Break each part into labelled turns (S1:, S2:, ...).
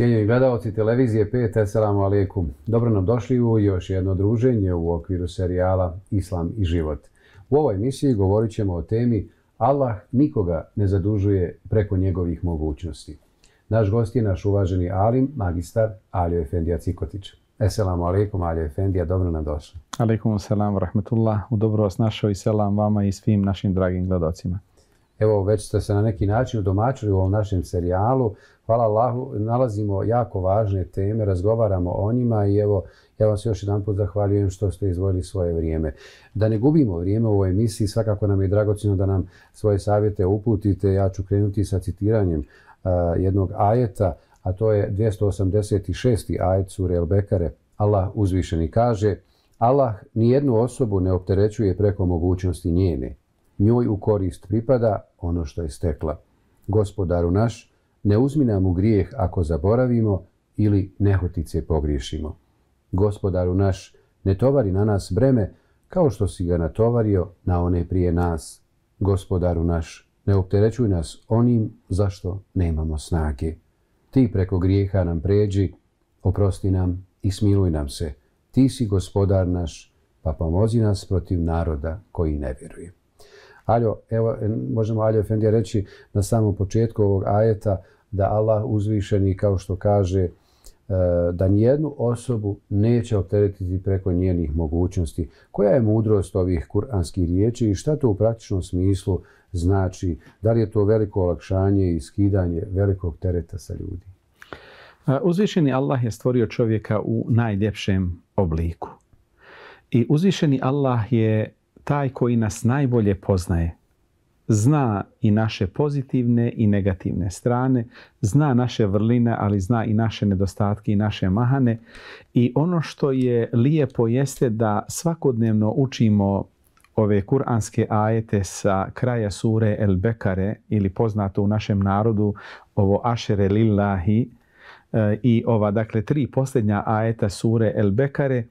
S1: Cijenjeni gledalci televizije 5, assalamu alaikum. Dobro nam došli u još jedno druženje u okviru serijala Islam i život. U ovoj emisiji govorit ćemo o temi Allah nikoga ne zadužuje preko njegovih mogućnosti. Naš gost je naš uvaženi alim, magistar Alio Efendija Cikotić. Esselamu alaikum, Alio Efendija, dobro nam došli.
S2: Alaikum selam, rahmetullah.
S1: U dobro vas našao i selam vama i svim našim dragim gledalcima. Evo, već ste se na neki način udomačili u ovom našem serijalu. Hvala Allahu, nalazimo jako važne teme, razgovaramo o njima i evo, ja vas još jedan put zahvaljujem što ste izvojili svoje vrijeme. Da ne gubimo vrijeme u ovoj emisiji, svakako nam je dragocino da nam svoje savjete uputite. Ja ću krenuti sa citiranjem jednog ajeta, a to je 286. ajet sure El Bekare. Allah uzvišeni kaže, Allah nijednu osobu ne opterećuje preko mogućnosti njene njoj u korist pripada ono što je stekla. Gospodaru naš, ne uzmi nam u grijeh ako zaboravimo ili nehotice pogriješimo. Gospodaru naš, ne tovari na nas breme kao što si ga natovario na one prije nas. Gospodaru naš, ne opterećuj nas onim zašto nemamo snage. Ti preko grijeha nam pređi, oprosti nam i smiluj nam se. Ti si gospodar naš, pa pomozi nas protiv naroda koji ne vjeruje. Aljo, evo, možemo Aljo Efendija reći na samom početku ovog ajeta da Allah uzvišeni, kao što kaže, e, da nijednu osobu neće opteretiti preko njenih mogućnosti. Koja je mudrost ovih kuranskih riječi i šta to u praktičnom smislu znači? Da li je to veliko olakšanje i skidanje velikog tereta sa ljudi?
S2: E, uzvišeni Allah je stvorio čovjeka u najljepšem obliku. I uzvišeni Allah je taj koji nas najbolje poznaje. Zna i naše pozitivne i negativne strane, zna naše vrline, ali zna i naše nedostatke i naše mahane. I ono što je lijepo jeste da svakodnevno učimo ove kuranske ajete sa kraja sure El Bekare ili poznato u našem narodu ovo Ašere Lillahi e, i ova dakle tri posljednja ajeta sure El Bekare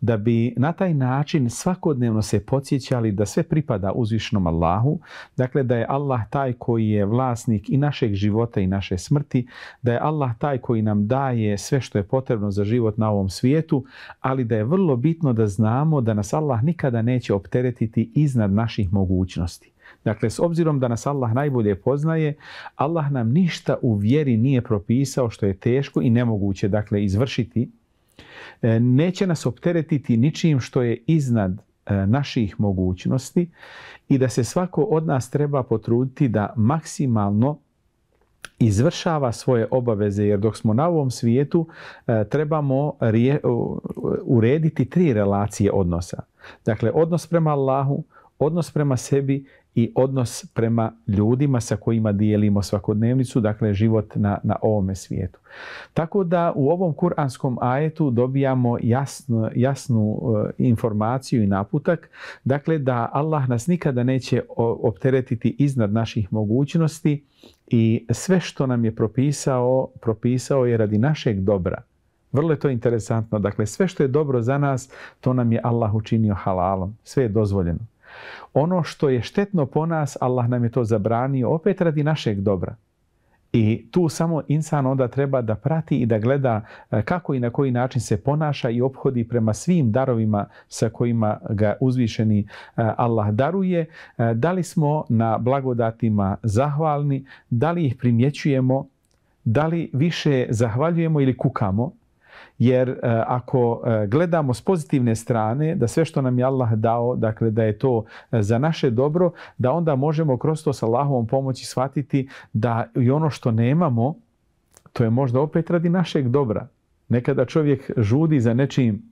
S2: da bi na taj način svakodnevno se podsjećali da sve pripada uzvišnom Allahu, dakle da je Allah taj koji je vlasnik i našeg života i naše smrti, da je Allah taj koji nam daje sve što je potrebno za život na ovom svijetu, ali da je vrlo bitno da znamo da nas Allah nikada neće opteretiti iznad naših mogućnosti. Dakle, s obzirom da nas Allah najbolje poznaje, Allah nam ništa u vjeri nije propisao što je teško i nemoguće dakle, izvršiti E, neće nas opteretiti ničim što je iznad e, naših mogućnosti i da se svako od nas treba potruditi da maksimalno izvršava svoje obaveze jer dok smo na ovom svijetu e, trebamo urediti tri relacije odnosa. Dakle, odnos prema Allahu, odnos prema sebi i odnos prema ljudima sa kojima dijelimo svakodnevnicu, dakle život na, na ovome svijetu. Tako da u ovom kuranskom ajetu dobijamo jasnu, jasnu e, informaciju i naputak, dakle da Allah nas nikada neće opteretiti iznad naših mogućnosti i sve što nam je propisao, propisao je radi našeg dobra. Vrlo je to interesantno. Dakle, sve što je dobro za nas, to nam je Allah učinio halalom. Sve je dozvoljeno. Ono što je štetno po nas, Allah nam je to zabranio, opet radi našeg dobra. I tu samo insan onda treba da prati i da gleda e, kako i na koji način se ponaša i obhodi prema svim darovima sa kojima ga uzvišeni e, Allah daruje. E, da li smo na blagodatima zahvalni, da li ih primjećujemo, da li više zahvaljujemo ili kukamo, jer e, ako e, gledamo s pozitivne strane da sve što nam je Allah dao, dakle da je to e, za naše dobro, da onda možemo kroz to sa Allahovom pomoći shvatiti da i ono što nemamo, to je možda opet radi našeg dobra. Nekada čovjek žudi za nečim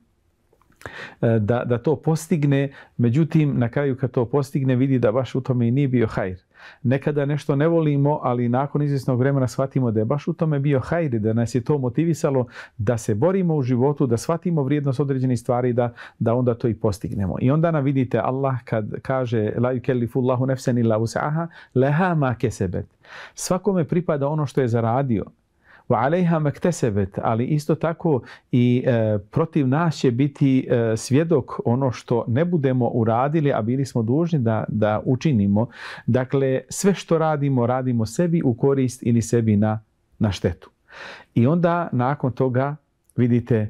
S2: da, da to postigne, međutim na kraju kad to postigne vidi da baš u tome i nije bio hajr. Nekada nešto ne volimo, ali nakon izvjesnog vremena shvatimo da je baš u tome bio hajri, da nas je to motivisalo da se borimo u životu, da shvatimo vrijednost određenih stvari, da, da onda to i postignemo. I onda nam vidite Allah kad kaže la yukellifullahu nefsen illa leha ma kesebet. Svakome pripada ono što je zaradio. Aleha ali isto tako i e, protiv nas će biti e, svjedok ono što ne budemo uradili, a bili smo dužni da, da učinimo. Dakle, sve što radimo, radimo sebi u korist ili sebi na, na štetu. I onda nakon toga vidite e,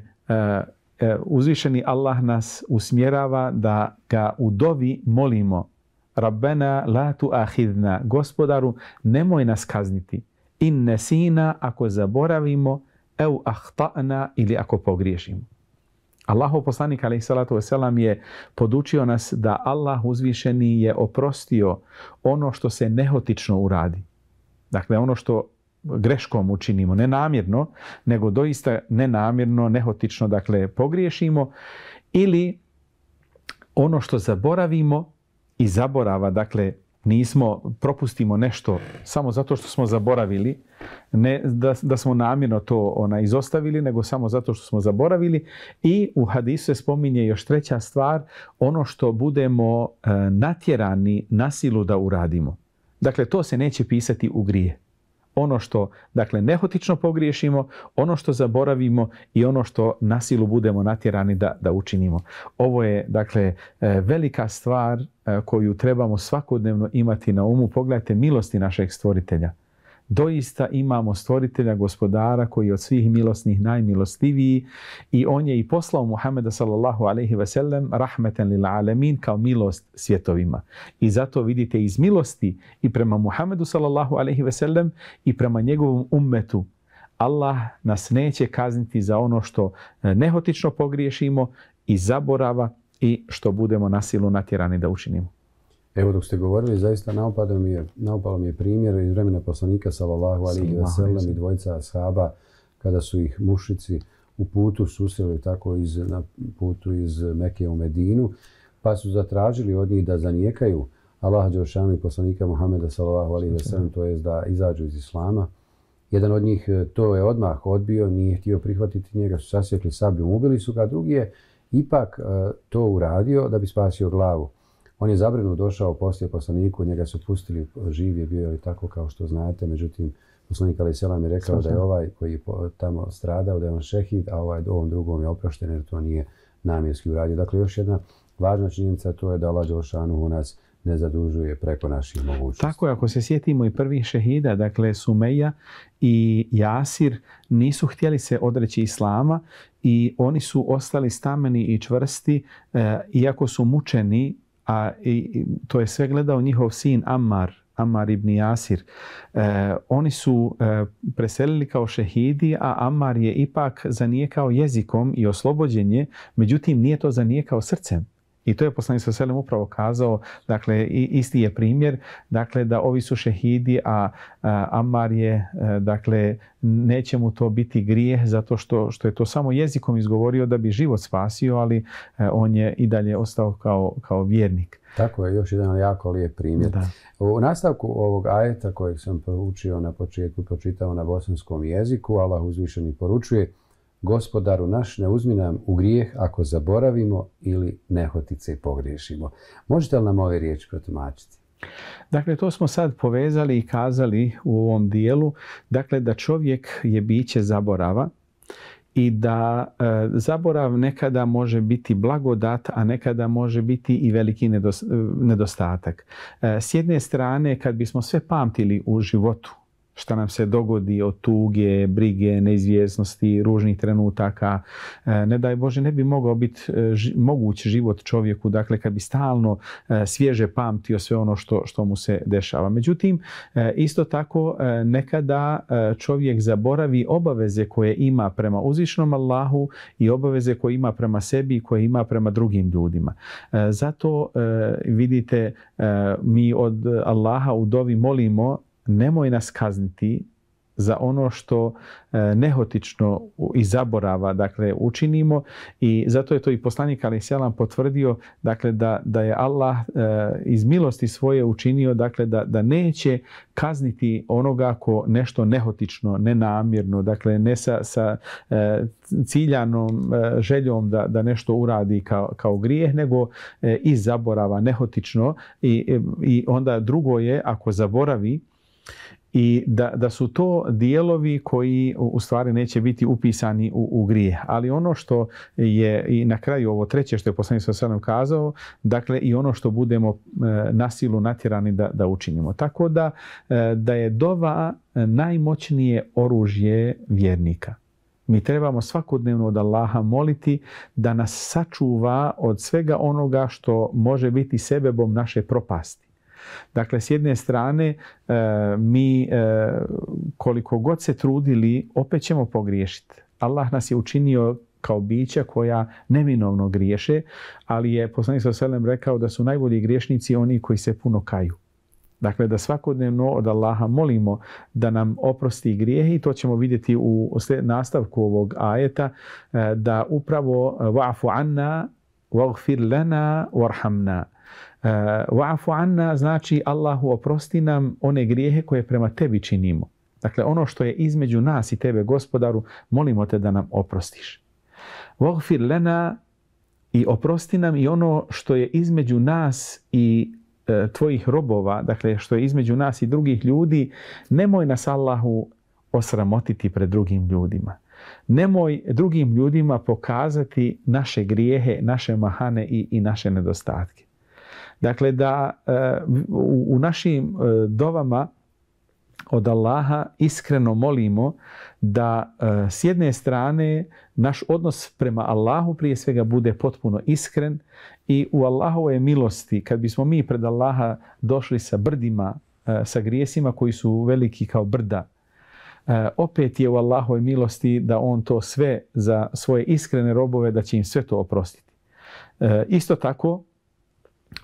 S2: e uzvišeni Allah nas usmjerava da ga u dovi molimo Rabbena la tu ahidna, gospodaru, nemoj nas kazniti in nesina ako zaboravimo, eu ahtana ili ako pogriješimo. Allahov poslanik alaih salatu je podučio nas da Allah uzvišeni je oprostio ono što se nehotično uradi. Dakle, ono što greškom učinimo, ne namjerno, nego doista nenamjerno, nehotično, dakle, pogriješimo ili ono što zaboravimo i zaborava, dakle, nismo, propustimo nešto samo zato što smo zaboravili, ne da, da smo namjerno to ona, izostavili, nego samo zato što smo zaboravili. I u hadisu se spominje još treća stvar, ono što budemo e, natjerani na silu da uradimo. Dakle, to se neće pisati u grije ono što dakle nehotično pogriješimo, ono što zaboravimo i ono što na silu budemo natjerani da, da učinimo. Ovo je dakle e, velika stvar e, koju trebamo svakodnevno imati na umu. Pogledajte milosti našeg stvoritelja doista imamo stvoritelja, gospodara koji je od svih milosnih najmilostiviji i on je i poslao Muhameda sallallahu alaihi ve sellem rahmeten lil alemin kao milost svjetovima. I zato vidite iz milosti i prema Muhamedu sallallahu alaihi ve sellem i prema njegovom ummetu Allah nas neće kazniti za ono što e, nehotično pogriješimo i zaborava i što budemo na silu natjerani da učinimo.
S1: Evo dok ste govorili, zaista naopalo mi je, primjer iz vremena poslanika sallallahu i i dvojica ashaba kada su ih mušici u putu susreli tako na putu iz Meke u Medinu pa su zatražili od njih da zanijekaju Allah Đelšanu i poslanika Muhameda ali i to je da izađu iz Islama. Jedan od njih e, to je odmah odbio, nije htio prihvatiti njega, su sasjekli sabljom, ubili su ga, drugi je ipak e, to uradio da bi spasio glavu. On je zabrinut došao poslije poslaniku, njega su pustili, živ je bio tako kao što znate, međutim, poslanik Ali Selam je rekao da je ovaj koji je tamo stradao, da je on šehid, a ovaj ovom drugom je oprošten jer to nije namjerski uradio. Dakle, još jedna važna činjenica to je da Allah u nas ne zadužuje preko naših
S2: mogućnosti. Tako je, ako se sjetimo i prvih šehida, dakle Sumeja i Jasir nisu htjeli se odreći Islama i oni su ostali stameni i čvrsti, e, iako su mučeni a i, to je sve gledao njihov sin Ammar, Ammar ibn Jasir. E, oni su e, preselili kao šehidi, a Ammar je ipak zanijekao jezikom i oslobođenje, međutim nije to zanijekao srcem. I to je poslanik sa selem upravo kazao, dakle isti je primjer, dakle da ovi su šehidi, a, Amar je, e, dakle neće mu to biti grijeh zato što, što je to samo jezikom izgovorio da bi život spasio, ali e, on je i dalje ostao kao, kao vjernik.
S1: Tako je, još jedan jako lijep primjer. U nastavku ovog ajeta kojeg sam poručio na početku, pročitao na bosanskom jeziku, Allah uzvišeni poručuje Gospodaru naš, ne uzmi nam u grijeh ako zaboravimo ili nehotice i pogriješimo. Možete li nam ove riječi protumačiti?
S2: Dakle, to smo sad povezali i kazali u ovom dijelu. Dakle, da čovjek je biće zaborava i da e, zaborav nekada može biti blagodat, a nekada može biti i veliki e, nedostatak. E, s jedne strane, kad bismo sve pamtili u životu, šta nam se dogodi od tuge, brige, neizvjesnosti, ružnih trenutaka. E, ne daj Bože, ne bi mogao biti e, moguć život čovjeku, dakle kad bi stalno e, svježe pamtio sve ono što, što mu se dešava. Međutim, isto tako nekada čovjek zaboravi obaveze koje ima prema uzvišnom Allahu i obaveze koje ima prema sebi i koje ima prema drugim ljudima. Zato vidite mi od Allaha u dovi molimo nemoj nas kazniti za ono što e, nehotično i zaborava dakle učinimo i zato je to i poslanik ali potvrdio dakle da, da je Allah e, iz milosti svoje učinio dakle da, da neće kazniti onoga ako nešto nehotično nenamjerno dakle ne sa, sa e, ciljanom željom da, da nešto uradi kao, kao grijeh nego i zaborava nehotično i, i onda drugo je ako zaboravi i da, da su to dijelovi koji u stvari neće biti upisani u, u grije. Ali ono što je i na kraju ovo treće što je poslanik sa kazao, dakle i ono što budemo e, na silu natjerani da, da učinimo. Tako da, e, da je dova najmoćnije oružje vjernika. Mi trebamo svakodnevno od Allaha moliti da nas sačuva od svega onoga što može biti sebebom naše propasti Dakle, s jedne strane, e, mi e, koliko god se trudili, opet ćemo pogriješiti. Allah nas je učinio kao bića koja neminovno griješe, ali je poslanik sa rekao da su najbolji griješnici oni koji se puno kaju. Dakle, da svakodnevno od Allaha molimo da nam oprosti grijehe i to ćemo vidjeti u nastavku ovog ajeta, e, da upravo va'fu anna, wa'gfir lana, warhamna. E, Wa'afu anna znači Allahu oprosti nam one grijehe koje prema tebi činimo. Dakle, ono što je između nas i tebe, gospodaru, molimo te da nam oprostiš. Wagfir lena i oprosti nam i ono što je između nas i e, tvojih robova, dakle što je između nas i drugih ljudi, nemoj nas Allahu osramotiti pred drugim ljudima. Nemoj drugim ljudima pokazati naše grijehe, naše mahane i naše nedostatke. Dakle, da e, u našim e, dovama od Allaha iskreno molimo da e, s jedne strane naš odnos prema Allahu prije svega bude potpuno iskren i u Allahove milosti kad bismo mi pred Allaha došli sa brdima, sa grijesima koji su veliki kao brda, opet je u Allahove milosti da On to sve za svoje iskrene robove, da će im sve to oprostiti. Isto tako,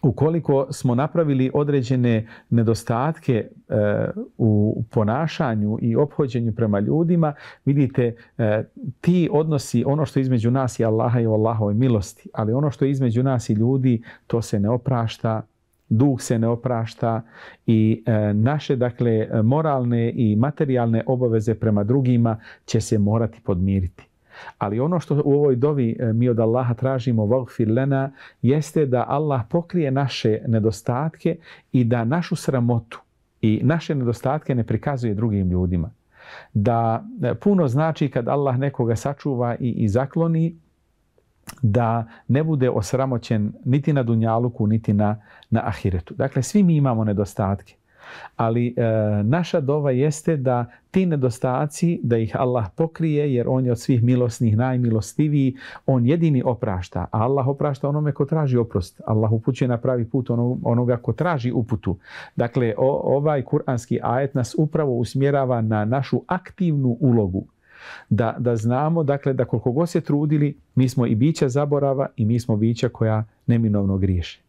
S2: ukoliko smo napravili određene nedostatke e, u ponašanju i ophođenju prema ljudima, vidite e, ti odnosi, ono što je između nas i Allaha i Allahove milosti, ali ono što je između nas i ljudi, to se ne oprašta, duh se ne oprašta i e, naše dakle moralne i materijalne obaveze prema drugima će se morati podmiriti. Ali ono što u ovoj dovi e, mi od Allaha tražimo, vagfir lena, jeste da Allah pokrije naše nedostatke i da našu sramotu i naše nedostatke ne prikazuje drugim ljudima. Da e, puno znači kad Allah nekoga sačuva i, zakloni, da ne bude osramoćen niti na Dunjaluku, niti na, na Ahiretu. Dakle, svi mi imamo nedostatke. Ali e, naša dova jeste da ti nedostaci, da ih Allah pokrije, jer On je od svih milosnih najmilostiviji, On jedini oprašta, a Allah oprašta onome ko traži oprost. Allah upućuje na pravi put ono, onoga ko traži uputu. Dakle, ovaj kuranski ajet nas upravo usmjerava na našu aktivnu ulogu. Da, da znamo, dakle, da koliko god se trudili, mi smo i bića zaborava i mi smo bića koja neminovno griješe.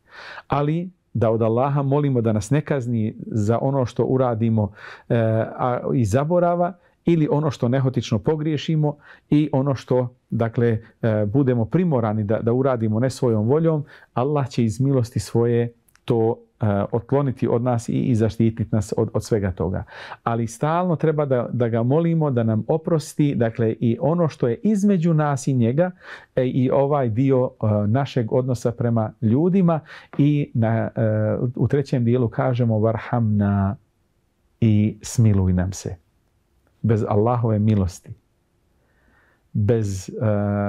S2: Ali da od Allaha molimo da nas ne kazni za ono što uradimo e, a, i zaborava ili ono što nehotično pogriješimo i ono što dakle e, budemo primorani da, da uradimo ne svojom voljom, Allah će iz milosti svoje to E, otkloniti od nas i zaštititi nas od, svega toga. Ali stalno treba da, ga molimo da nam oprosti dakle i ono što je između nas i njega e, i ovaj dio e, našeg odnosa prema ljudima i u trećem dijelu kažemo varhamna i smiluj nam se. Bez Allahove milosti bez uh,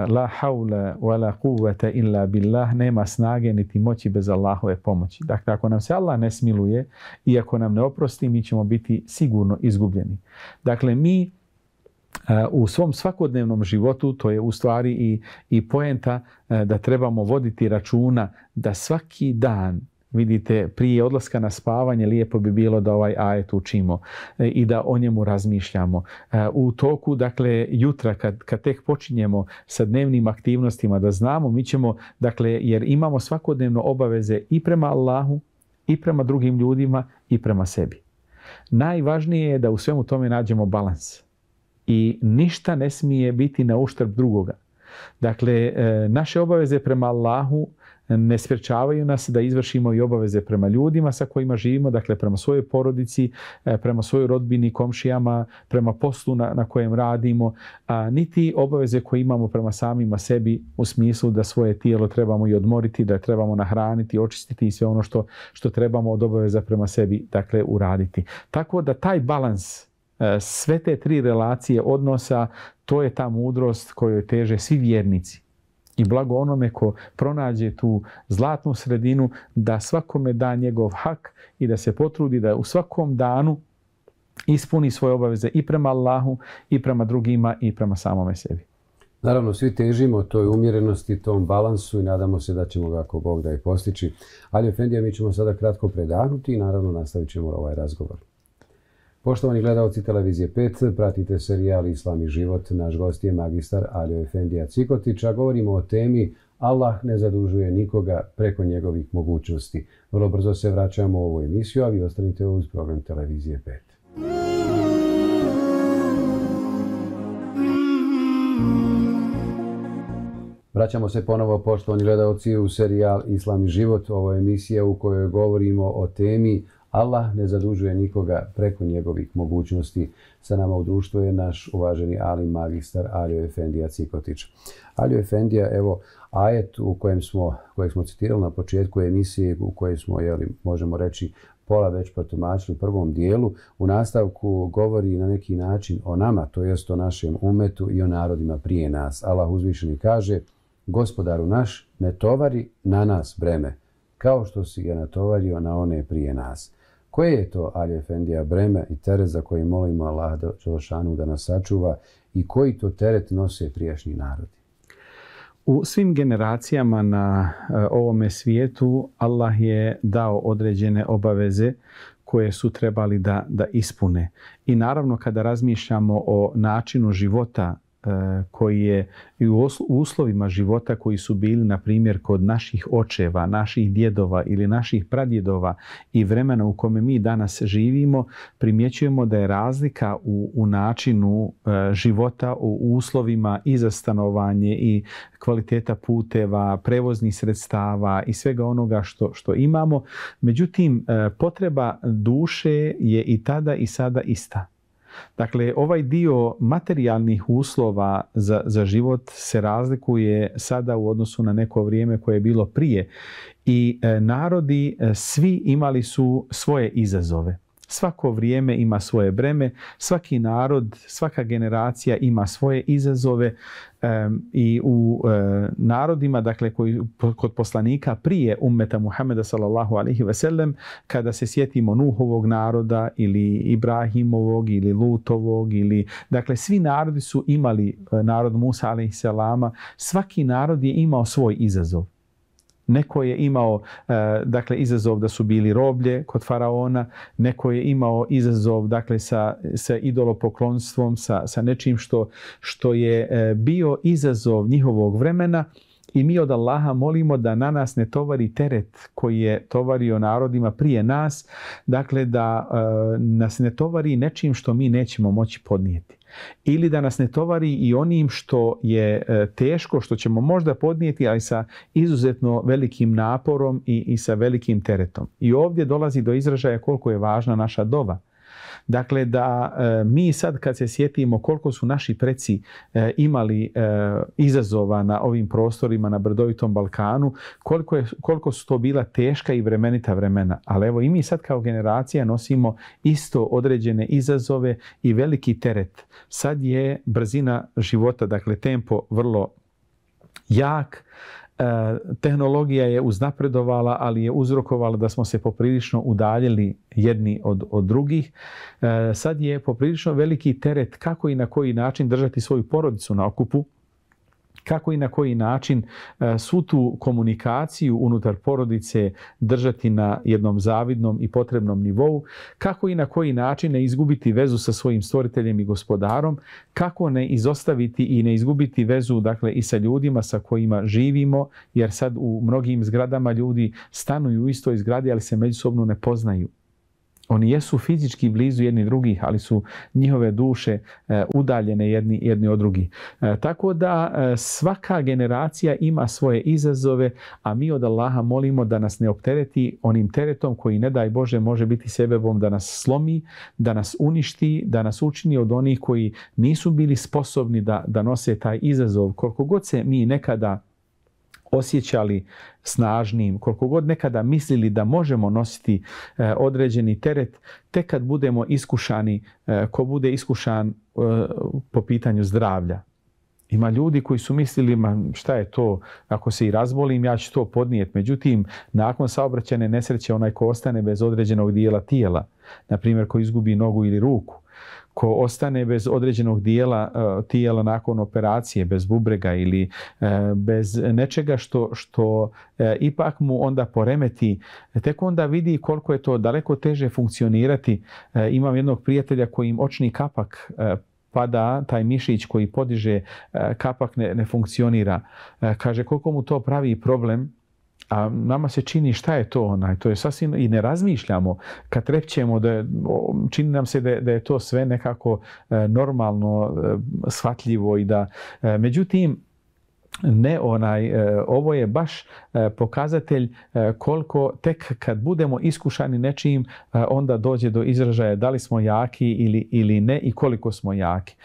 S2: la haule la kuvvete illa billah nema snage niti moći bez Allahove pomoći. Dakle, ako nam se Allah ne smiluje i ako nam ne oprosti, mi ćemo biti sigurno izgubljeni. Dakle, mi e, u svom svakodnevnom životu, to je u stvari i, i poenta e, da trebamo voditi računa da svaki dan Vidite, prije odlaska na spavanje lijepo bi bilo da ovaj ajet učimo e, i da o njemu razmišljamo. E, u toku, dakle, jutra kad, kad tek počinjemo sa dnevnim aktivnostima da znamo, mi ćemo, dakle, jer imamo svakodnevno obaveze i prema Allahu, i prema drugim ljudima, i prema sebi. Najvažnije je da u svemu tome nađemo balans. I ništa ne smije biti na uštrb drugoga. Dakle, e, naše obaveze prema Allahu ne sprečavaju nas da izvršimo i obaveze prema ljudima sa kojima živimo, dakle prema svojoj porodici, e, prema svojoj rodbini, komšijama, prema poslu na, kojem radimo, niti obaveze koje imamo prema samima sebi u smislu da svoje tijelo trebamo i odmoriti, da trebamo nahraniti, očistiti i sve ono što, što trebamo od obaveza prema sebi dakle uraditi. Tako da taj balans e, sve te tri relacije odnosa, to je ta mudrost kojoj teže svi vjernici i blago onome ko pronađe tu zlatnu sredinu da svakome da njegov hak i da se potrudi da u svakom danu ispuni svoje obaveze i prema Allahu i prema drugima i prema samome sebi. Naravno, svi
S1: težimo toj umjerenosti, tom balansu i nadamo se da ćemo ga ako Bog da i postići. Ali, Efendija, mi ćemo sada kratko predahnuti i naravno nastavit ćemo ovaj razgovor. Poštovani gledalci Televizije 5, pratite serijal Islam i život. Naš gost je magistar Aljo Efendija Cikotić, a govorimo o temi Allah ne zadužuje nikoga preko njegovih mogućnosti. Vrlo brzo se vraćamo u ovu emisiju, a vi ostanite uz program Televizije 5. Vraćamo se ponovo, poštovani gledalci, u serijal Islam i život. Ovo je emisija u kojoj govorimo o temi Allah ne zadužuje nikoga preko njegovih mogućnosti. Sa nama u društvu je naš uvaženi ali magistar Aljo Efendija Cikotić. Aljo Efendija, evo, ajet u kojem smo, kojeg smo citirali na početku emisije, u kojoj smo, jeli, možemo reći, pola već protumačili u prvom dijelu, u nastavku govori na neki način o nama, to jest o našem umetu i o narodima prije nas. Allah uzvišeni kaže, gospodaru naš, ne tovari na nas breme, kao što si ga natovario na one prije nas. Koje je to Ali Efendija breme i teret za koji molimo Allah da nas sačuva i koji to teret nose prijašnji narodi?
S2: U svim generacijama na e, ovome svijetu Allah je dao određene obaveze koje su trebali da, da ispune. I naravno kada razmišljamo o načinu života E, koji je i u uslovima života koji su bili, na primjer, kod naših očeva, naših djedova ili naših pradjedova i vremena u kome mi danas živimo, primjećujemo da je razlika u, načinu e, života, u uslovima i za stanovanje i kvaliteta puteva, prevoznih sredstava i svega onoga što, što imamo. Međutim, e, potreba duše je i tada i sada ista Dakle, ovaj dio materijalnih uslova za, za život se razlikuje sada u odnosu na neko vrijeme koje je bilo prije i e, narodi e, svi imali su svoje izazove. Svako vrijeme ima svoje breme, svaki narod, svaka generacija ima svoje izazove i u e, narodima, dakle koji kod poslanika prije ummeta Muhameda sallallahu alejhi Veselem kada se sjetimo Nuhovog naroda ili Ibrahimovog ili Lutovog ili dakle svi narodi su imali e, narod Musa alejhi selama, svaki narod je imao svoj izazov. Neko je imao e, dakle, izazov da su bili roblje kod faraona, neko je imao izazov dakle, sa, sa idolopoklonstvom, sa, sa nečim što, što je e, bio izazov njihovog vremena i mi od Allaha molimo da na nas ne tovari teret koji je tovario narodima prije nas, dakle da e, nas ne tovari nečim što mi nećemo moći podnijeti ili da nas ne tovari i onim što je e, teško, što ćemo možda podnijeti, ali sa izuzetno velikim naporom i, i sa velikim teretom. I ovdje dolazi do izražaja koliko je važna naša dova. Dakle, da e, mi sad kad se sjetimo koliko su naši preci e, imali e, izazova na ovim prostorima na Brdovitom Balkanu, koliko, je, koliko su to bila teška i vremenita vremena. Ali evo i mi sad kao generacija nosimo isto određene izazove i veliki teret. Sad je brzina života, dakle tempo vrlo jak, E, tehnologija je uznapredovala, ali je uzrokovala da smo se poprilično udaljili jedni od, od drugih. E, sad je poprilično veliki teret kako i na koji način držati svoju porodicu na okupu, kako i na koji način e, svu tu komunikaciju unutar porodice držati na jednom zavidnom i potrebnom nivou, kako i na koji način ne izgubiti vezu sa svojim stvoriteljem i gospodarom, kako ne izostaviti i ne izgubiti vezu dakle, i sa ljudima sa kojima živimo, jer sad u mnogim zgradama ljudi stanuju u istoj zgradi, ali se međusobno ne poznaju. Oni jesu fizički blizu jedni drugih, ali su njihove duše e, udaljene jedni, jedni od drugih. E, tako da e, svaka generacija ima svoje izazove, a mi od Allaha molimo da nas ne optereti onim teretom koji, ne daj Bože, može biti sebebom da nas slomi, da nas uništi, da nas učini od onih koji nisu bili sposobni da, da nose taj izazov. Koliko god se mi nekada osjećali snažnim, koliko god nekada mislili da možemo nositi e, određeni teret, tek kad budemo iskušani, e, ko bude iskušan e, po pitanju zdravlja. Ima ljudi koji su mislili, ma šta je to, ako se i razbolim, ja ću to podnijeti. Međutim, nakon saobraćene nesreće, onaj ko ostane bez određenog dijela tijela, na primjer ko izgubi nogu ili ruku, ko ostane bez određenog dijela e, tijela nakon operacije, bez bubrega ili e, bez nečega što, što e, ipak mu onda poremeti, tek onda vidi koliko je to daleko teže funkcionirati. Imam jednog prijatelja koji im očni kapak pada, taj mišić koji podiže kapak ne, ne funkcionira. Kaže koliko mu to pravi problem a nama se čini šta je to onaj, to je sasvim i ne razmišljamo kad trepćemo da je, čini nam se da, da je to sve nekako e, normalno, e, shvatljivo i da e, međutim ne onaj, e, ovo je baš e, pokazatelj e, koliko tek kad budemo iskušani nečim onda dođe do izražaja da li smo jaki ili, ili ne i koliko smo jaki.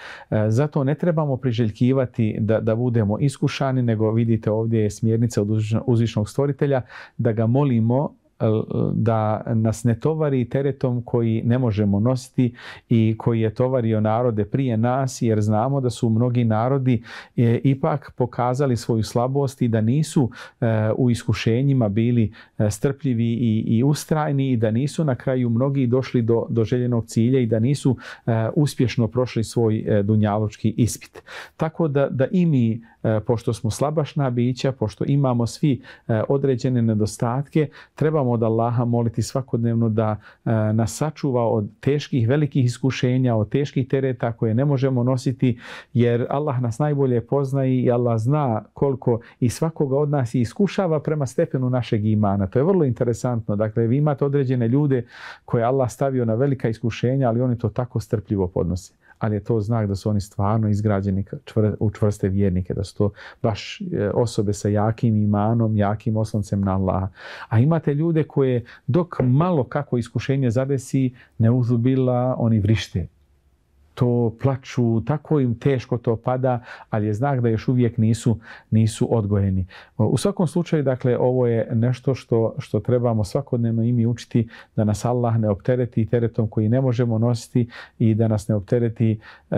S2: Zato ne trebamo priželjkivati da, da budemo iskušani, nego vidite ovdje je smjernica od uzvišnog stvoritelja da ga molimo Eh, da nas ne tovari teretom koji ne možemo nositi i koji je tovario narode prije nas jer znamo da su mnogi narodi eh, ipak pokazali svoju slabost i da nisu eh, u iskušenjima bili strpljivi i ustrajni i da nisu na kraju mnogi došli do, do željenog cilja i da nisu uspješno prošli svoj dunjaločki ispit. Tako da, da i mi, pošto smo slabašna bića, pošto imamo svi određene nedostatke, trebamo od Allaha moliti svakodnevno da e, nas sačuva od teških, velikih iskušenja, od teških tereta koje ne možemo nositi, jer Allah nas najbolje poznaje i Allah zna koliko i svakoga od nas iskušava prema stepenu našeg imana. To je vrlo interesantno. Dakle, vi imate određene ljude koje Allah stavio na velika iskušenja, ali oni to tako strpljivo podnose ali je to znak da su oni stvarno izgrađeni u čvrste vjernike, da su to baš e, osobe sa jakim imanom, jakim osloncem na Allaha. A imate ljude koje dok malo kako iskušenje zadesi, ne uzubila, oni vrište to plaču, tako im teško to pada, ali je znak da još uvijek nisu, nisu odgojeni. U svakom slučaju, dakle, ovo je nešto što, što trebamo svakodnevno imi učiti, da nas Allah ne optereti teretom koji ne možemo nositi i da nas ne optereti e,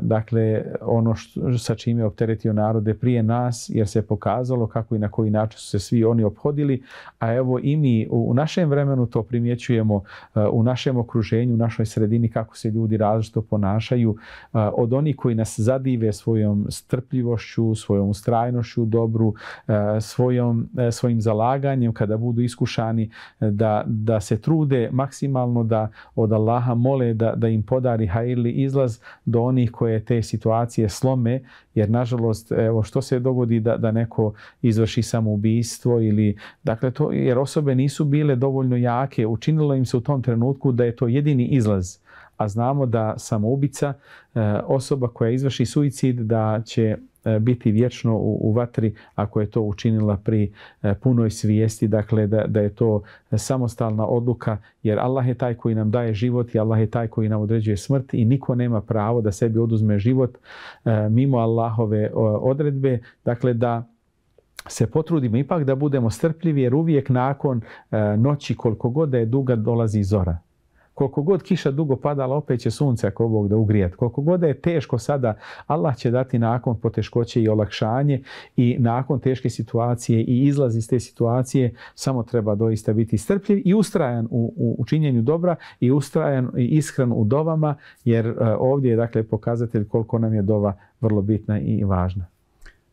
S2: dakle, ono sa čime je opteretio narode prije nas, jer se je pokazalo kako i na koji način su se svi oni obhodili, a evo i mi u, našem vremenu to primjećujemo, e, u našem okruženju, u našoj sredini, kako se ljudi različito ponavljaju ponašaju, e, od onih koji nas zadive svojom strpljivošću, svojom ustrajnošću dobru, e, svojom, e, svojim zalaganjem kada budu iskušani da, da se trude maksimalno da od Allaha mole da, da im podari hajli izlaz do onih koje te situacije slome, jer nažalost evo što se dogodi da, da neko izvrši samoubistvo ili dakle to jer osobe nisu bile dovoljno jake, učinilo im se u tom trenutku da je to jedini izlaz a znamo da samoubica, e, osoba koja izvrši suicid, da će e, biti vječno u, vatri ako je to učinila pri e, punoj svijesti, dakle da, je to samostalna odluka jer Allah je taj koji nam daje život i Allah je taj koji nam određuje smrt i niko nema pravo da sebi oduzme život mimo Allahove odredbe, dakle da se potrudimo ipak da budemo strpljivi jer uvijek nakon noći koliko god da je duga dolazi zora. Koliko god kiša dugo padala, opet će sunce ako Bog da ugrijati. Koliko god je teško sada, Allah će dati nakon poteškoće i olakšanje i nakon teške situacije i izlaz iz te situacije samo treba doista biti strpljiv i ustrajan u, u, činjenju dobra i ustrajan i iskren u dovama jer e, ovdje je dakle pokazatelj koliko nam je dova vrlo bitna i važna.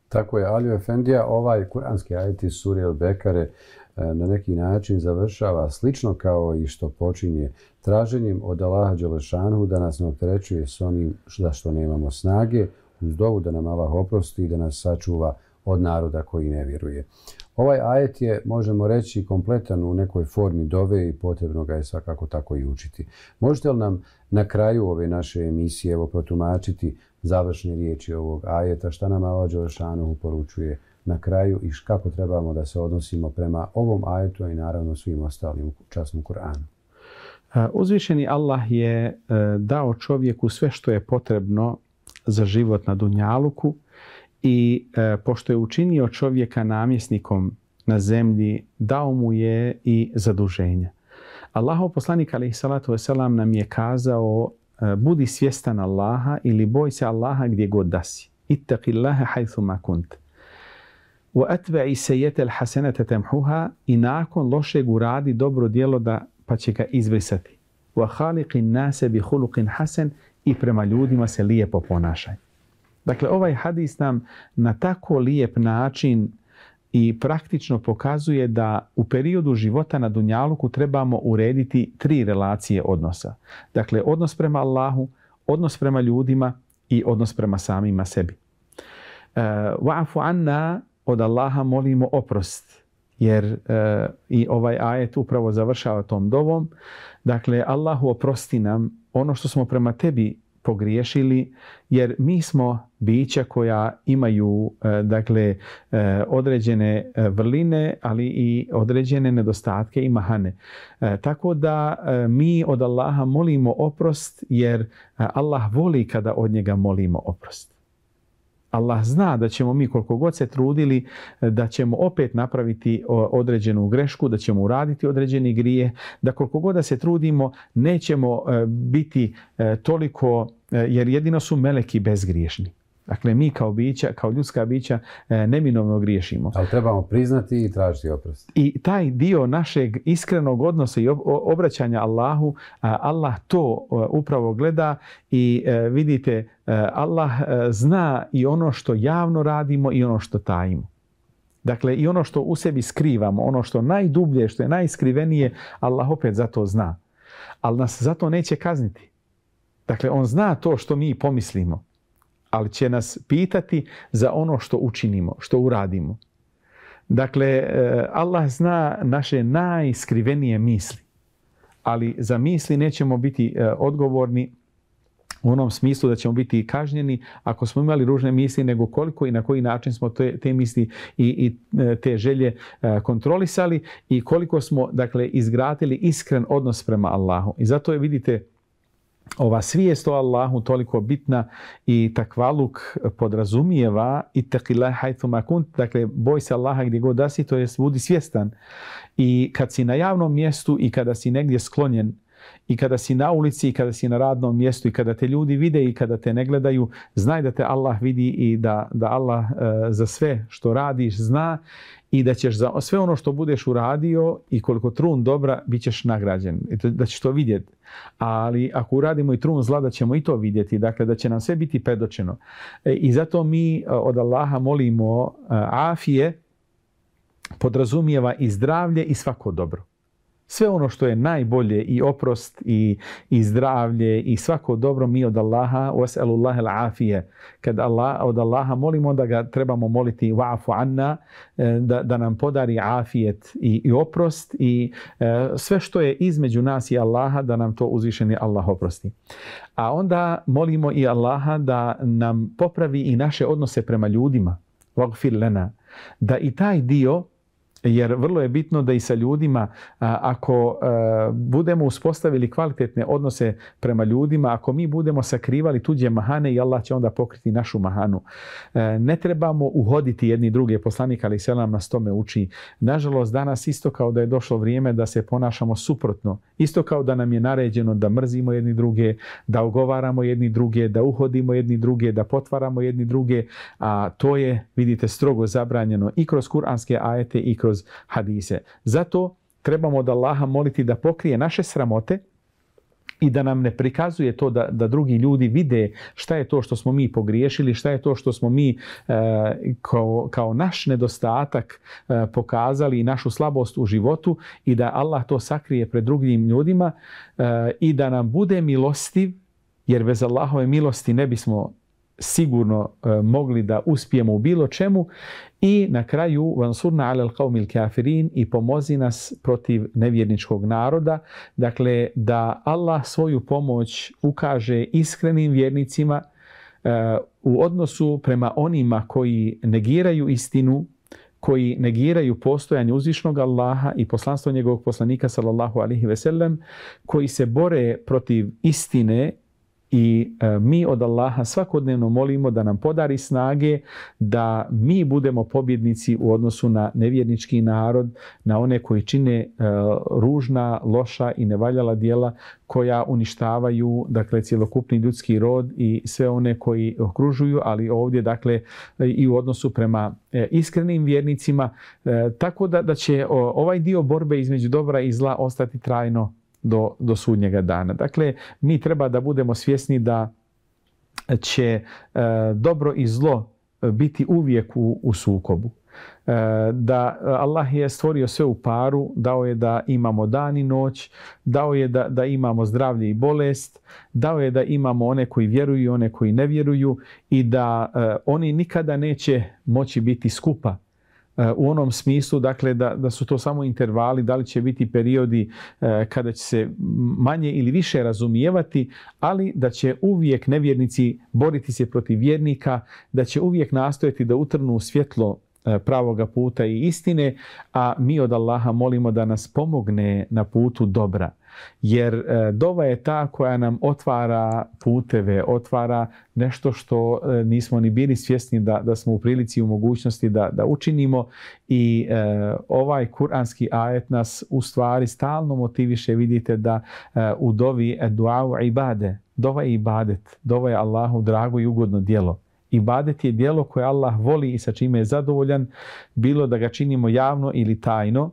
S1: Tako je, Alio Efendija, ovaj kuranski ajit iz Bekare E, na neki način završava slično kao i što počinje traženjem od Allaha Đelešanhu da nas ne opterećuje s onim za što nemamo snage, uz dovu da nam Allah oprosti i da nas sačuva od naroda koji ne vjeruje. Ovaj ajet je, možemo reći, kompletan u nekoj formi dove i potrebno ga je svakako tako i učiti. Možete li nam na kraju ove naše emisije evo, protumačiti završne riječi ovog ajeta, šta nam Allah Đelešanu poručuje na kraju i kako trebamo da se odnosimo prema ovom ajetu i naravno svim ostalim časnom Kur'anu.
S2: Uzvišeni Allah je e, dao čovjeku sve što je potrebno za život na Dunjaluku i e, pošto je učinio čovjeka namjesnikom na zemlji, dao mu je i zaduženja. Allahov poslanik alejsalatu nam je kazao e, budi svjestan Allaha ili boj se Allaha gdje god da si. Ittaqillaha hajthuma ma se سَيَّةَ hasenete temhuha I nakon lošeg uradi dobro djelo da, pa će ga izbrisati. nase bi Hulukin Hasen I prema ljudima se lijepo ponašaj. Dakle, ovaj hadis nam na tako lijep način i praktično pokazuje da u periodu života na Dunjaluku trebamo urediti tri relacije odnosa. Dakle, odnos prema Allahu, odnos prema ljudima i odnos prema samima sebi. E, Wa'afu anna od Allaha molimo oprost. Jer e, i ovaj ajet upravo završava tom dovom. Dakle, Allahu oprosti nam ono što smo prema tebi pogriješili jer mi smo bića koja imaju e, dakle e, određene vrline ali i određene nedostatke i mahane. Tako da mi od Allaha molimo oprost jer Allah voli kada od njega molimo oprost. Allah zna da ćemo mi koliko god se trudili, da ćemo opet napraviti e, određenu grešku, da ćemo uraditi određeni grije, da koliko god da se trudimo nećemo e, biti e, toliko, jer jedino su meleki bezgriješni. Dakle, mi kao bića, kao ljudska bića e, neminovno griješimo. Ali trebamo priznati i tražiti oprost. I taj dio našeg iskrenog odnosa i obraćanja Allahu, e, Allah to e, upravo gleda i vidite, Allah zna i ono što javno radimo i ono što tajimo. Dakle, i ono što u sebi skrivamo, ono što najdublje, što je najskrivenije, Allah opet za to zna. Ali nas za to neće kazniti. Dakle, On zna to što mi pomislimo ali će nas pitati za ono što učinimo, što uradimo. Dakle, e, Allah zna naše najskrivenije misli, ali za misli nećemo biti e, odgovorni u onom smislu da ćemo biti kažnjeni ako smo imali ružne misli, nego koliko i na koji način smo te, te misli i, i e, te želje kontrolisali i koliko smo dakle, izgradili iskren odnos prema Allahu. I zato je, vidite, ova svijest o Allahu toliko bitna i takvaluk podrazumijeva i takila hajtu makunt, dakle boj se Allaha gdje god da si, to jest budi svjestan. I kad si na javnom mjestu i kada si negdje sklonjen i kada si na ulici, i kada si na radnom mjestu, i kada te ljudi vide i kada te ne gledaju, znaj da te Allah vidi i da, da Allah e, za sve što radiš zna i da ćeš za sve ono što budeš uradio i koliko trun dobra, bit ćeš nagrađen. E, da ćeš to vidjeti. Ali ako uradimo i trun zla, da ćemo i to vidjeti. Dakle, da će nam sve biti predočeno. E, I zato mi od Allaha molimo afije, podrazumijeva i zdravlje i svako dobro. Sve ono što je najbolje i oprost i, i zdravlje i svako dobro mi od Allaha, was'alullahi Kad Allah, od Allaha molimo da ga trebamo moliti wa'afu anna, e, da, nam podari afijet i, i oprost i e, sve što je između nas i Allaha da nam to uzvišeni Allah oprosti. A onda molimo i Allaha da nam popravi i naše odnose prema ljudima. lana. Da i taj dio jer vrlo je bitno da i sa ljudima, ako budemo uspostavili kvalitetne odnose prema ljudima, ako mi budemo sakrivali tuđe mahane i Allah će onda pokriti našu mahanu. E, ne trebamo uhoditi jedni druge. Poslanik Ali nam nas tome uči. Nažalost, danas isto kao da je došlo vrijeme da se ponašamo suprotno. Isto kao da nam je naređeno da mrzimo jedni druge, da ogovaramo jedni druge, da uhodimo jedni druge, da potvaramo jedni druge. A to je, vidite, strogo zabranjeno i kroz kuranske ajete i kroz kroz hadise. Zato trebamo da Allaha moliti da pokrije naše sramote i da nam ne prikazuje to da, da drugi ljudi vide šta je to što smo mi pogriješili, šta je to što smo mi e, kao, naš nedostatak e, pokazali i našu slabost u životu i da Allah to sakrije pred drugim ljudima e, i da nam bude milostiv jer bez Allahove milosti ne bismo sigurno e, mogli da uspijemo u bilo čemu i na kraju vansurna alel qaumil kafirin i pomozi nas protiv nevjerničkog naroda dakle da Allah svoju pomoć ukaže iskrenim vjernicima e, u odnosu prema onima koji negiraju istinu koji negiraju postojanje uzvišnog Allaha i poslanstvo njegovog poslanika sallallahu alihi ve koji se bore protiv istine i e, mi od Allaha svakodnevno molimo da nam podari snage da mi budemo pobjednici u odnosu na nevjernički narod, na one koji čine e, ružna, loša i nevaljala dijela koja uništavaju dakle cjelokupni ljudski rod i sve one koji okružuju, ali ovdje dakle i u odnosu prema e, iskrenim vjernicima, tako da, da će ovaj dio borbe između dobra i zla ostati trajno do, do sudnjega dana. Dakle, mi treba da budemo svjesni da će e, dobro i zlo e, biti uvijek u, sukobu. E, da Allah je stvorio sve u paru, dao je da imamo dan i noć, dao je da, da imamo zdravlje i bolest, dao je da imamo one koji vjeruju i one koji ne vjeruju i da oni nikada neće moći biti skupa u onom smislu dakle da, da su to samo intervali, da li će biti periodi e, kada će se manje ili više razumijevati, ali da će uvijek nevjernici boriti se protiv vjernika, da će uvijek nastojati da utrnu svjetlo e, pravoga puta i istine, a mi od Allaha molimo da nas pomogne na putu dobra. Jer e, dova je ta koja nam otvara puteve, otvara nešto što e, nismo ni bili svjesni da, da smo u prilici i u mogućnosti da, da učinimo i e, ovaj kuranski ajet nas u stvari stalno motiviše, vidite da e, u dovi i ibade, dova je ibadet, dova je Allahu drago i ugodno djelo. Ibadet je dijelo koje Allah voli i sa čime je zadovoljan, bilo da ga činimo javno ili tajno,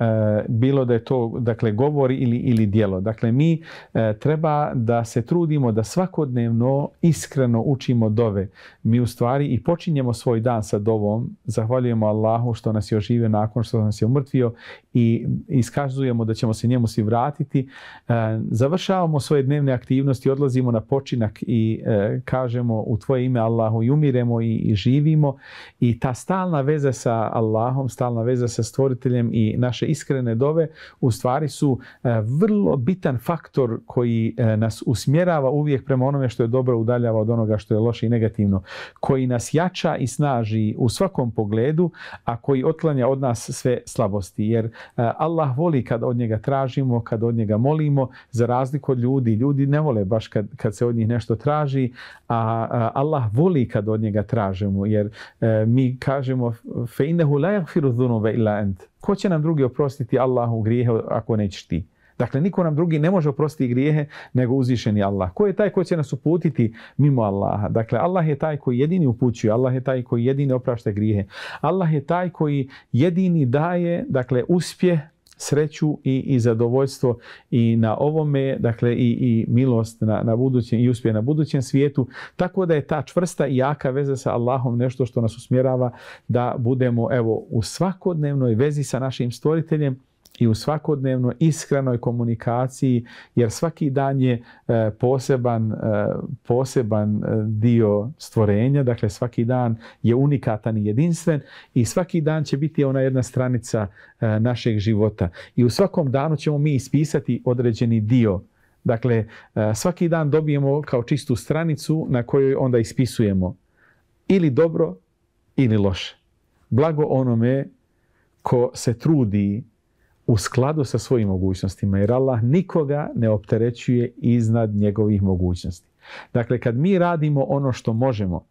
S2: E, bilo da je to dakle, govor ili, ili dijelo. Dakle, mi e, treba da se trudimo da svakodnevno iskreno učimo dove. Mi u stvari i počinjemo svoj dan sa dovom, zahvaljujemo Allahu što nas je oživio nakon što nas je umrtvio i iskazujemo da ćemo se njemu svi vratiti. E, završavamo svoje dnevne aktivnosti, odlazimo na počinak i kažemo u tvoje ime Allahu i umiremo i, i živimo. I ta stalna veza sa Allahom, stalna veza sa stvoriteljem i naše iskrene dove u stvari su e, vrlo bitan faktor koji e, nas usmjerava uvijek prema onome što je dobro udaljava od onoga što je loše i negativno, koji nas jača i snaži u svakom pogledu, a koji otklanja od nas sve slabosti. Jer e, Allah voli kad od njega tražimo, kad od njega molimo, za razliku od ljudi. Ljudi ne vole baš kad, kad se od njih nešto traži, a Allah voli kad od njega tražimo. Jer mi kažemo, فَإِنَّهُ لَا يَغْفِرُ illa ent Ko će nam drugi oprostiti Allahu grijehe ako nećeš ti? Dakle, niko nam drugi ne može oprostiti grijehe nego uzvišeni Allah. Ko je taj ko će nas uputiti mimo Allaha? Dakle, Allah je taj koji jedini upućuje, Allah je taj koji jedini oprašta grijehe. Allah je taj koji jedini daje, dakle, uspjeh sreću i, i zadovoljstvo i na ovome, dakle i, i milost na, na budućem i uspjeh na budućem svijetu. Tako da je ta čvrsta i jaka veza sa Allahom nešto što nas usmjerava da budemo evo u svakodnevnoj vezi sa našim stvoriteljem i u svakodnevnoj iskrenoj komunikaciji, jer svaki dan je e, poseban, e, poseban e, dio stvorenja, dakle svaki dan je unikatan i jedinstven i svaki dan će biti ona jedna stranica našeg života. I u svakom danu ćemo mi ispisati određeni dio Dakle, svaki dan dobijemo kao čistu stranicu na kojoj onda ispisujemo ili dobro ili loše. Blago onome ko se trudi u skladu sa svojim mogućnostima, jer Allah nikoga ne opterećuje iznad njegovih mogućnosti. Dakle, kad mi radimo ono što možemo,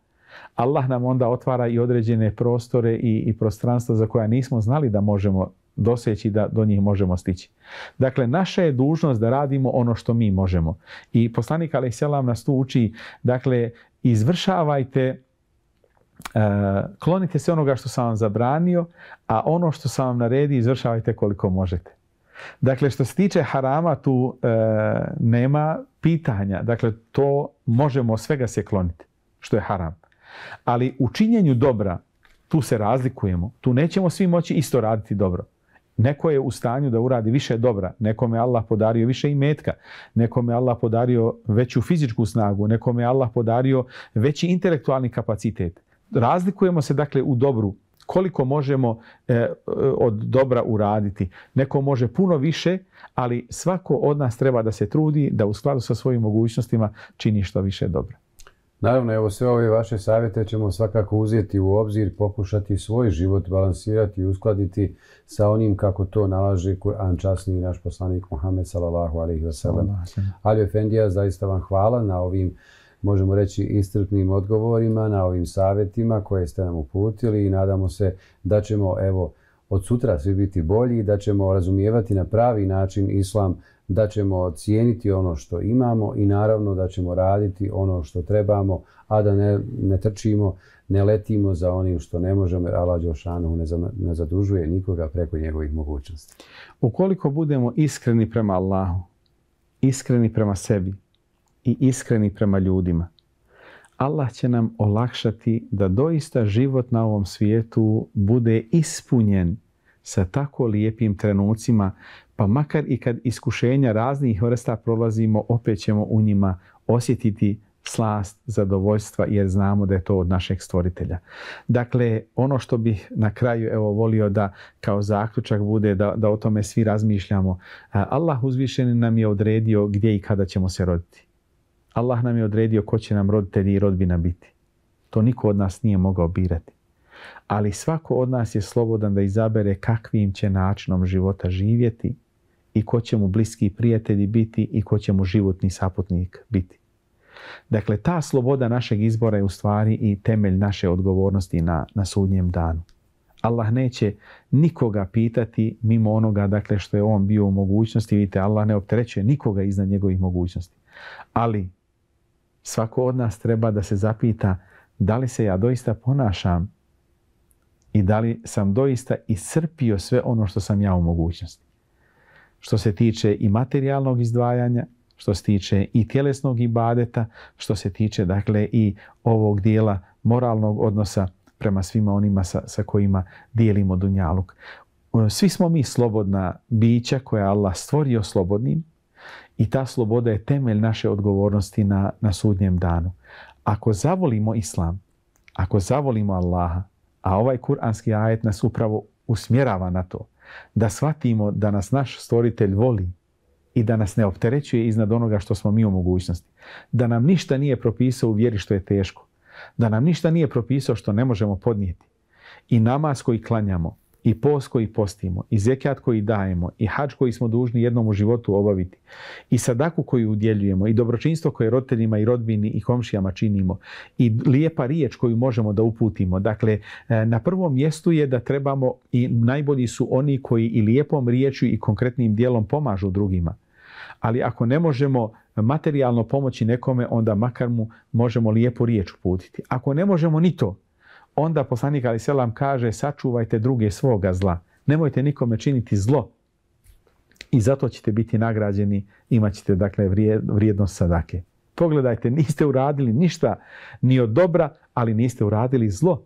S2: Allah nam onda otvara i određene prostore i, i prostranstva za koja nismo znali da možemo doseći, da do njih možemo stići. Dakle, naša je dužnost da radimo ono što mi možemo. I poslanik Ali nas tu uči, dakle, izvršavajte E, klonite se onoga što sam vam zabranio, a ono što sam vam naredi izvršavajte koliko možete. Dakle, što se tiče harama, tu e, nema pitanja. Dakle, to možemo svega se kloniti, što je haram. Ali u činjenju dobra, tu se razlikujemo. Tu nećemo svi moći isto raditi dobro. Neko je u stanju da uradi više dobra, nekome je Allah podario više imetka, nekome je Allah podario veću fizičku snagu, nekome je Allah podario veći intelektualni kapacitet razlikujemo se dakle u dobru koliko možemo e, e, od dobra uraditi. Neko može puno više, ali svako od nas treba da se trudi da u skladu sa svojim mogućnostima čini što više dobra.
S1: Naravno, evo sve ove vaše savjete ćemo svakako uzeti u obzir, pokušati svoj život balansirati i uskladiti sa onim kako to nalaže Kur'an časni i naš poslanik Muhammed sallallahu alaihi wasallam. Ali Efendija, zaista vam hvala na ovim možemo reći, istrpnim odgovorima na ovim savjetima koje ste nam uputili i nadamo se da ćemo, evo, od sutra svi biti bolji, da ćemo razumijevati na pravi način islam, da ćemo cijeniti ono što imamo i naravno da ćemo raditi ono što trebamo, a da ne, ne trčimo, ne letimo za onim što ne možemo, jer Allah ne, ne zadužuje nikoga preko njegovih mogućnosti.
S2: Ukoliko budemo iskreni prema Allahu, iskreni prema sebi, i iskreni prema ljudima. Allah će nam olakšati da doista život na ovom svijetu bude ispunjen sa tako lijepim trenucima, pa makar i kad iskušenja raznih vrsta prolazimo, opet ćemo u njima osjetiti slast, zadovoljstva, jer znamo da je to od našeg stvoritelja. Dakle, ono što bih na kraju evo volio da kao zaključak bude, da, da o tome svi razmišljamo. Allah uzvišeni nam je odredio gdje i kada ćemo se roditi. Allah nam je odredio ko će nam roditelji i rodbina biti. To niko od nas nije mogao birati. Ali svako od nas je slobodan da izabere kakvim će načinom života živjeti i ko će mu bliski prijatelji biti i ko će mu životni saputnik biti. Dakle, ta sloboda našeg izbora je u stvari i temelj naše odgovornosti na, na sudnjem danu. Allah neće nikoga pitati mimo onoga dakle, što je on bio u mogućnosti. Vidite, Allah ne opterećuje nikoga iznad njegovih mogućnosti. Ali Svako od nas treba da se zapita da li se ja doista ponašam i da li sam doista iscrpio sve ono što sam ja u mogućnosti. Što se tiče i materijalnog izdvajanja, što se tiče i tjelesnog ibadeta, što se tiče dakle i ovog dijela moralnog odnosa prema svima onima sa, kojima dijelimo dunjaluk. Svi smo mi slobodna bića koja Allah stvorio slobodnim, i ta sloboda je temelj naše odgovornosti na, na sudnjem danu. Ako zavolimo islam, ako zavolimo Allaha, a ovaj kuranski ajet nas upravo usmjerava na to, da shvatimo da nas naš stvoritelj voli i da nas ne opterećuje iznad onoga što smo mi u mogućnosti. Da nam ništa nije propisao u vjeri što je teško. Da nam ništa nije propisao što ne možemo podnijeti. I namaz koji klanjamo, i post koji postimo, i zekijat koji dajemo, i hač koji smo dužni jednom u životu obaviti, i sadaku koju udjeljujemo, i dobročinstvo koje roditeljima i rodbini i komšijama činimo, i lijepa riječ koju možemo da uputimo. Dakle, e, na prvom mjestu je da trebamo i najbolji su oni koji i lijepom riječju i konkretnim dijelom pomažu drugima. Ali ako ne možemo materijalno pomoći nekome, onda makar mu možemo lijepu riječ uputiti. Ako ne možemo ni to, onda poslanik ali selam kaže sačuvajte druge svoga zla. Nemojte nikome činiti zlo i zato ćete biti nagrađeni, imat ćete dakle, vrijednost sadake. Pogledajte, niste uradili ništa ni od dobra, ali niste uradili zlo.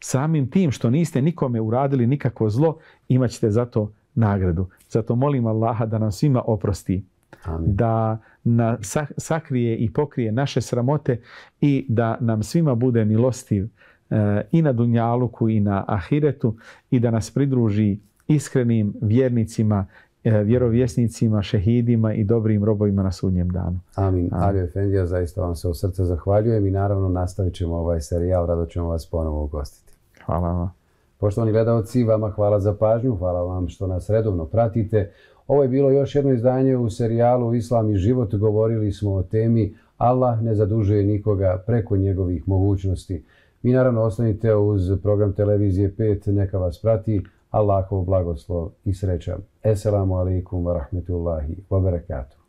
S2: Samim tim što niste nikome uradili nikako zlo, imat ćete zato nagradu. Zato molim Allaha da nam svima oprosti. Amin. Da na, sakrije i pokrije naše sramote i da nam svima bude milostiv i na Dunjaluku i na Ahiretu i da nas pridruži iskrenim vjernicima, e, vjerovjesnicima, šehidima i dobrim robovima na sudnjem danu.
S1: Amin. Efendija, zaista vam se od srca zahvaljujem i naravno nastavit ćemo ovaj serijal, rado ćemo vas ponovo ugostiti. Hvala vam. Poštovani gledalci, vama hvala za pažnju, hvala vam što nas redovno pratite. Ovo je bilo još jedno izdanje u serijalu Islam i život. Govorili smo o temi Allah ne zadužuje nikoga preko njegovih mogućnosti. Vi naravno ostanite uz program Televizije 5, neka vas prati Allahov blagoslov i sreća. Esselamu alaikum wa rahmetullahi wa barakatuh.